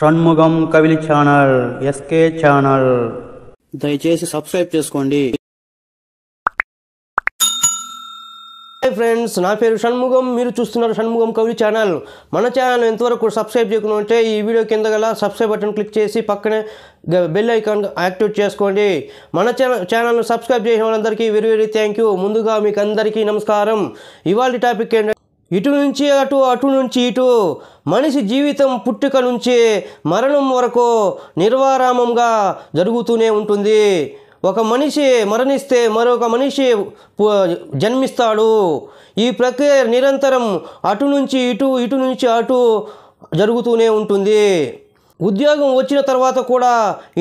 Shanmukham Kavili channel SK channel దయచేసి subscribe చేసుకోండి hi friends నా పేరు షణ్ముఖం మీరు చూస్తున్నారు షణ్ముఖం కవి ఛానల్ మన ఛానల్ ఎంతవరకు సబ్స్క్రైబ్ చేయకుండా ఉంటే ఈ వీడియో కింద గల సబ్స్క్రైబ్ బటన్ క్లిక్ చేసి పక్కనే బెల్ ఐకాన్ యాక్టివేట్ చేసుకోండి మన ఛానల్ ఛానల్ను సబ్స్క్రైబ్ చేసిన వాళ్ళందరికీ వెరీ వెరీ థ్యాంక్ యూ ముందుగా మీకు అందరికీ నమస్కారం ఇవాళ టాపిక్ ఏంటంటే ఇటు నుంచి అటు అటు నుంచి ఇటు మనిషి జీవితం పుట్టుక నుంచే మరణం వరకు నిర్వారామంగా జరుగుతూనే ఉంటుంది ఒక మనిషి మరణిస్తే మరొక మనిషి జన్మిస్తాడు ఈ ప్రక్రియ నిరంతరం అటు నుంచి ఇటు ఇటు నుంచి అటు జరుగుతూనే ఉంటుంది ఉద్యోగం వచ్చిన తర్వాత కూడా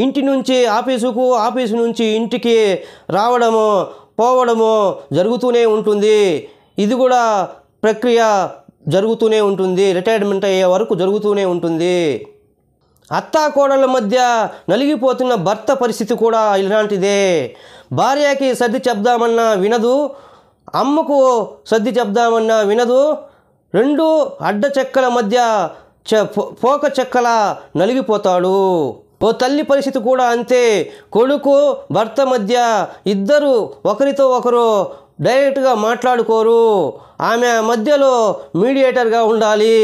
ఇంటి నుంచి ఆఫీసుకు ఆఫీసు నుంచి ఇంటికి రావడము పోవడము జరుగుతూనే ఉంటుంది ఇది కూడా ప్రక్రియ జరుగుతూనే ఉంటుంది రిటైర్మెంట్ అయ్యే వరకు జరుగుతూనే ఉంటుంది అత్తాకోడల మధ్య నలిగిపోతున్న భర్త పరిస్థితి కూడా ఇలాంటిదే భార్యకి సర్ది చెప్దామన్నా వినదు అమ్మకు సర్ది చెప్దామన్నా వినదు రెండు అడ్డ చెక్కల మధ్య చె పోక చెక్కల నలిగిపోతాడు ఓ తల్లి పరిస్థితి కూడా అంతే కొడుకు భర్త మధ్య ఇద్దరు ఒకరితో ఒకరు డైరెక్ట్గా మాట్లాడుకోరు ఆమె మధ్యలో మీడియేటర్గా ఉండాలి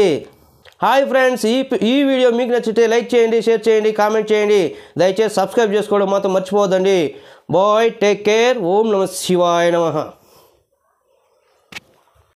హాయ్ ఫ్రెండ్స్ ఈ ఈ వీడియో మీకు నచ్చితే లైక్ చేయండి షేర్ చేయండి కామెంట్ చేయండి దయచేసి సబ్స్క్రైబ్ చేసుకోవడం మాత్రం మర్చిపోవద్దండి బాయ్ టేక్ కేర్ ఓం నమ శివాయ నమ